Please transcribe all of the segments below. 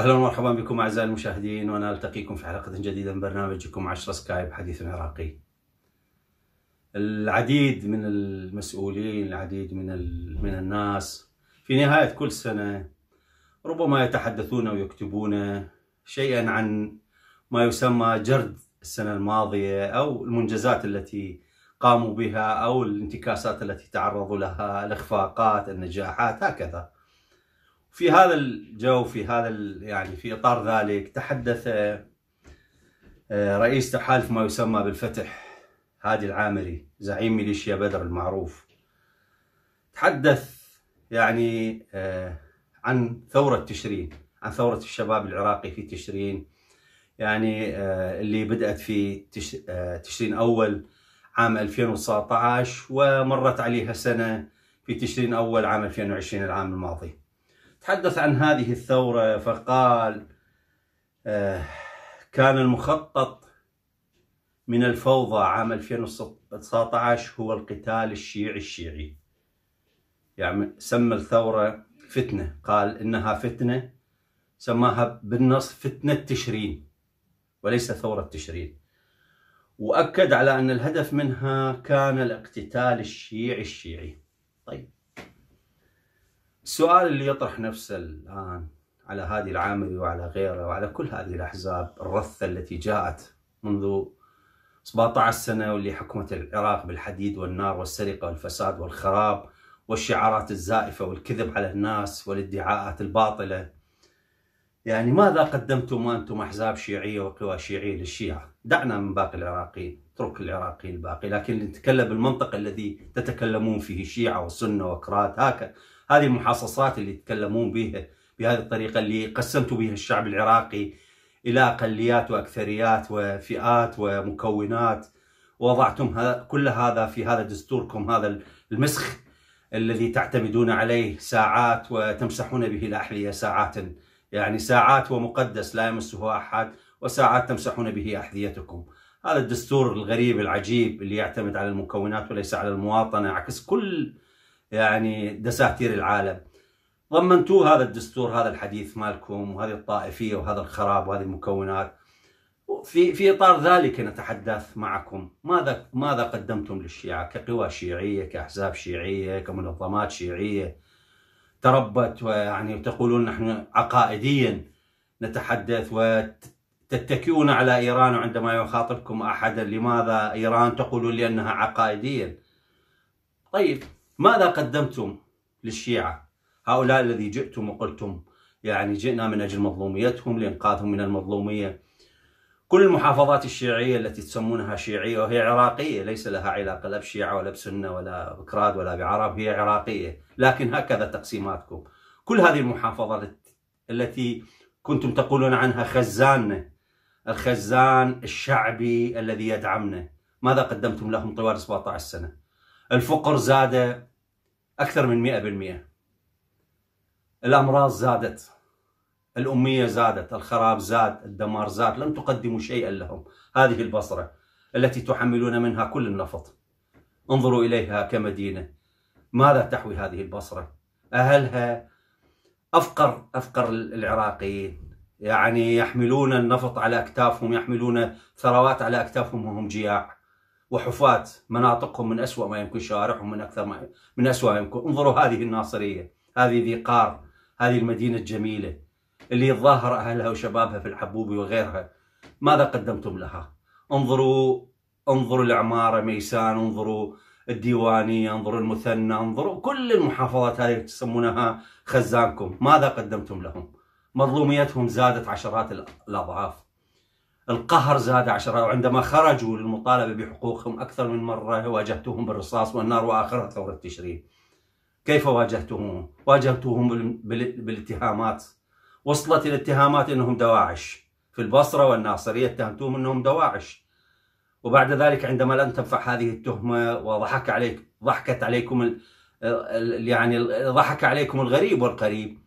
اهلا ومرحبا بكم اعزائي المشاهدين وانا التقيكم في حلقه جديده من برنامجكم 10 سكايب حديث عراقي. العديد من المسؤولين، العديد من من الناس في نهايه كل سنه ربما يتحدثون ويكتبون شيئا عن ما يسمى جرد السنه الماضيه او المنجزات التي قاموا بها او الانتكاسات التي تعرضوا لها، الاخفاقات، النجاحات، هكذا. في هذا الجو في هذا يعني في اطار ذلك تحدث آه، آه، رئيس تحالف ما يسمى بالفتح هادي العامري زعيم ميليشيا بدر المعروف تحدث يعني آه، عن ثورة تشرين عن ثورة الشباب العراقي في تشرين يعني اللي بدأت في تشرين أول عام 2019 ومرت عليها سنة في تشرين أول عام 2020 العام الماضي تحدث عن هذه الثورة فقال آه، كان المخطط من الفوضى عام 2019 هو القتال الشيعي الشيعي يعني سمى الثورة فتنة قال إنها فتنة سماها بالنص فتنة تشرين وليس ثورة تشرين وأكد على أن الهدف منها كان الاقتتال الشيعي الشيعي طيب السؤال اللي يطرح نفسه الآن على هادي العامري وعلى غيره وعلى كل هذه الأحزاب الرثة التي جاءت منذ 17 سنة واللي حكمت العراق بالحديد والنار والسرقة والفساد والخراب والشعارات الزائفة والكذب على الناس والادعاءات الباطلة يعني ماذا قدمتم أنتم أحزاب شيعية وقوى شيعية للشيعة دعنا من باقي العراقيين اترك العراقي الباقي لكن نتكلم بالمنطق الذي تتكلمون فيه الشيعة والسنة وكرات هكذا هذه المحاصصات اللي يتكلمون بها بهذه الطريقة اللي قسمتوا بها الشعب العراقي إلى أقليات وأكثريات وفئات ومكونات وضعتم كل هذا في هذا دستوركم هذا المسخ الذي تعتمدون عليه ساعات وتمسحون به الأحذية ساعات يعني ساعات ومقدس لا يمسه أحد وساعات تمسحون به أحذيتكم هذا الدستور الغريب العجيب اللي يعتمد على المكونات وليس على المواطنة عكس كل يعني دساتير العالم ضمنتوا هذا الدستور هذا الحديث مالكم وهذه الطائفيه وهذا الخراب وهذه المكونات في في اطار ذلك نتحدث معكم ماذا ماذا قدمتم للشيعه كقوى شيعيه كاحزاب شيعيه كمنظمات شيعيه تربت ويعني تقولون نحن عقائديا نتحدث وتتكئون على ايران وعندما يخاطبكم احدا لماذا ايران تقولون لانها عقائديا طيب ماذا قدمتم للشيعة هؤلاء الذي جئتم وقلتم يعني جئنا من أجل مظلوميتهم لإنقاذهم من المظلومية كل المحافظات الشيعية التي تسمونها شيعية وهي عراقية ليس لها علاقة لا بشيعة ولا بسنة ولا بكراد ولا بعرب هي عراقية لكن هكذا تقسيماتكم كل هذه المحافظات التي كنتم تقولون عنها خزانة الخزان الشعبي الذي يدعمنا ماذا قدمتم لهم طوال 17 سنة الفقر زاد أكثر من 100% الأمراض زادت الأمية زادت الخراب زاد الدمار زاد لم تقدموا شيئا لهم هذه البصرة التي تحملون منها كل النفط انظروا إليها كمدينة ماذا تحوي هذه البصرة أهلها أفقر أفقر العراقيين يعني يحملون النفط على أكتافهم يحملون ثروات على أكتافهم وهم جياع وحفاة مناطقهم من أسوأ ما يمكن شوارعهم من أكثر ما من أسوأ ما يمكن انظروا هذه الناصرية هذه ذي قار هذه المدينة الجميلة اللي يتظاهر أهلها وشبابها في الحبوبي وغيرها ماذا قدمتم لها انظروا انظروا العمارة ميسان انظروا الديوانية انظروا المثنى انظروا كل المحافظات هذه تسمونها خزانكم ماذا قدمتم لهم مظلوميتهم زادت عشرات الأضعاف القهر زاد عشرة وعندما خرجوا للمطالبة بحقوقهم أكثر من مرة واجهتهم بالرصاص والنار وآخرها ثورة تشرين كيف واجهتهم؟ واجهتهم بالاتهامات وصلت الاتهامات أنهم دواعش في البصرة والناصرية اتهمتهم أنهم دواعش وبعد ذلك عندما لم تنفع هذه التهمة وضحك عليك ضحكت عليكم يعني ضحك عليكم الغريب والقريب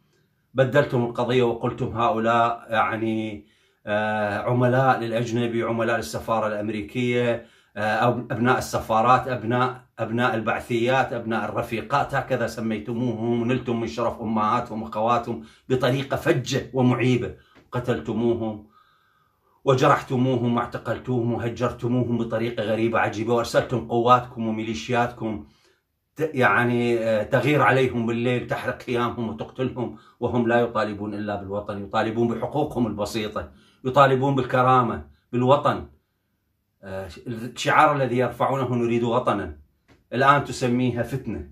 بدلتم القضية وقلتم هؤلاء يعني آه، عملاء للاجنبي عملاء للسفاره الامريكيه آه، ابناء السفارات ابناء ابناء البعثيات ابناء الرفيقات هكذا سميتموهم ونلتم من شرف امهاتهم واخواتهم بطريقه فجه ومعيبه قتلتموهم وجرحتموهم واعتقلتوهم وهجرتموهم بطريقه غريبه عجيبه وارسلتم قواتكم وميليشياتكم يعني آه، تغير عليهم بالليل تحرق خيامهم وتقتلهم وهم لا يطالبون الا بالوطن يطالبون بحقوقهم البسيطه يطالبون بالكرامة بالوطن آه، الشعار الذي يرفعونه نريد وطنا الآن تسميها فتنة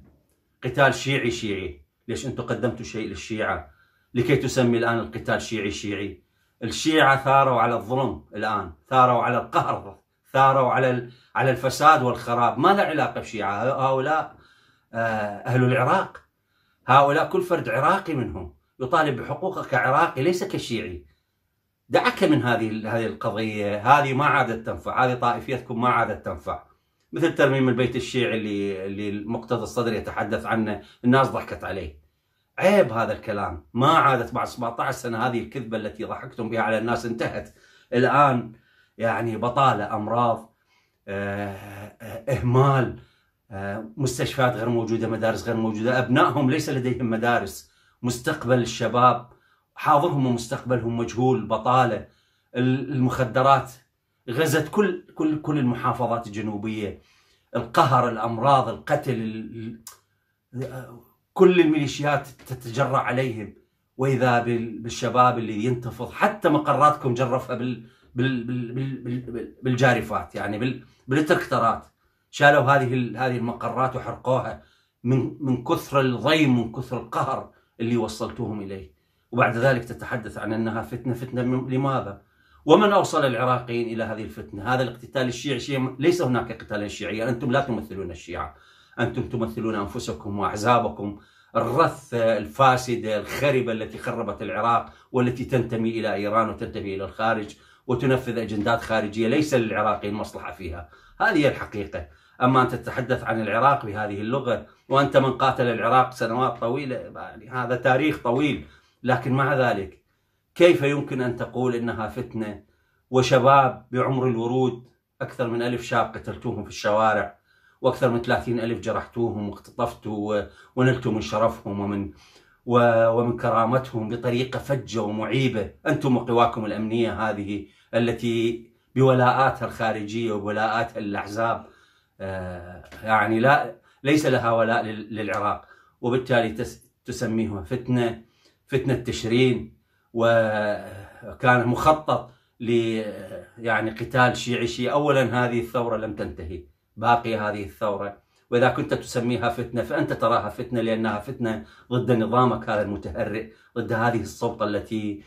قتال شيعي شيعي ليش أنتم قدمتوا شيء للشيعة لكي تسمي الآن القتال شيعي شيعي الشيعة ثاروا على الظلم الآن ثاروا على القهر ثاروا على على الفساد والخراب ما له علاقة بشيعة هؤلاء آه، أهل العراق هؤلاء كل فرد عراقي منهم يطالب بحقوقه كعراقي ليس كشيعي دعك من هذه هذه القضيه هذه ما عادت تنفع هذه طائفيتكم ما عادت تنفع مثل ترميم البيت الشيعي اللي اللي المقتدى الصدر يتحدث عنه الناس ضحكت عليه عيب هذا الكلام ما عادت بعد 17 سنه هذه الكذبه التي ضحكتم بها على الناس انتهت الان يعني بطاله امراض آه، آه، اهمال آه، مستشفيات غير موجوده مدارس غير موجوده ابنائهم ليس لديهم مدارس مستقبل الشباب حاضرهم ومستقبلهم مجهول بطالة المخدرات غزت كل كل كل المحافظات الجنوبية القهر الأمراض القتل كل الميليشيات تتجرأ عليهم وإذا بالشباب اللي ينتفض حتى مقراتكم جرفها بال بال بال بالجارفات يعني بالتركترات شالوا هذه هذه المقرات وحرقوها من من كثر الضيم ومن كثر القهر اللي وصلتوهم اليه. وبعد ذلك تتحدث عن أنها فتنة فتنة لماذا؟ ومن أوصل العراقيين إلى هذه الفتنة؟ هذا الاقتتال الشيعي شيء ليس هناك قتال شيعي أنتم لا تمثلون الشيعة أنتم تمثلون أنفسكم وأحزابكم الرث الفاسدة الخربة التي خربت العراق والتي تنتمي إلى إيران وتنتمي إلى الخارج وتنفذ أجندات خارجية ليس للعراقيين مصلحة فيها هذه هي الحقيقة أما أن تتحدث عن العراق بهذه اللغة وأنت من قاتل العراق سنوات طويلة يعني هذا تاريخ طويل لكن مع ذلك كيف يمكن أن تقول إنها فتنة وشباب بعمر الورود أكثر من ألف شاب قتلتوهم في الشوارع وأكثر من ثلاثين ألف جرحتوهم واختطفتوا ونلتوا من شرفهم ومن ومن كرامتهم بطريقة فجة ومعيبة أنتم وقواكم الأمنية هذه التي بولاءاتها الخارجية وبولاءاتها للأحزاب آه، يعني لا ليس لها ولاء للعراق وبالتالي تسميها فتنة فتنة تشرين وكان مخطط ل يعني قتال شيعي شيعي أولا هذه الثورة لم تنتهي باقية هذه الثورة وإذا كنت تسميها فتنة فأنت تراها فتنة لأنها فتنة ضد نظامك هذا المتهرئ ضد هذه السلطة التي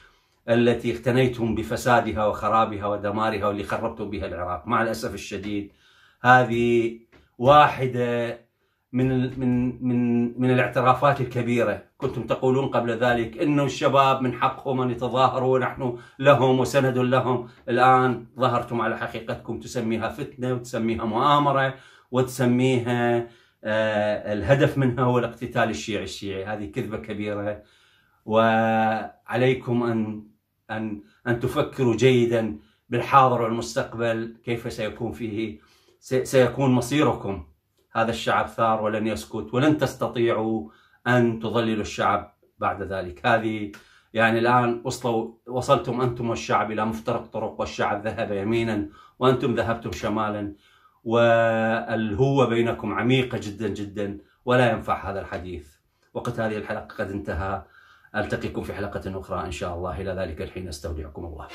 التي اقتنيتم بفسادها وخرابها ودمارها واللي خربتم بها العراق مع الأسف الشديد هذه واحدة من من من من الاعترافات الكبيرة كنتم تقولون قبل ذلك أنه الشباب من حقهم أن يتظاهروا ونحن لهم وسند لهم الآن ظهرتم على حقيقتكم تسميها فتنة وتسميها مؤامرة وتسميها آه، الهدف منها هو الاقتتال الشيعي الشيعي هذه كذبة كبيرة وعليكم أن أن أن تفكروا جيدا بالحاضر والمستقبل كيف سيكون فيه سيكون مصيركم هذا الشعب ثار ولن يسكت ولن تستطيعوا أن تضللوا الشعب بعد ذلك هذه يعني الآن وصلوا وصلتم أنتم والشعب إلى مفترق طرق والشعب ذهب يمينا وأنتم ذهبتم شمالا والهوة بينكم عميقة جدا جدا ولا ينفع هذا الحديث وقت هذه الحلقة قد انتهى ألتقيكم في حلقة أخرى إن شاء الله إلى ذلك الحين أستودعكم الله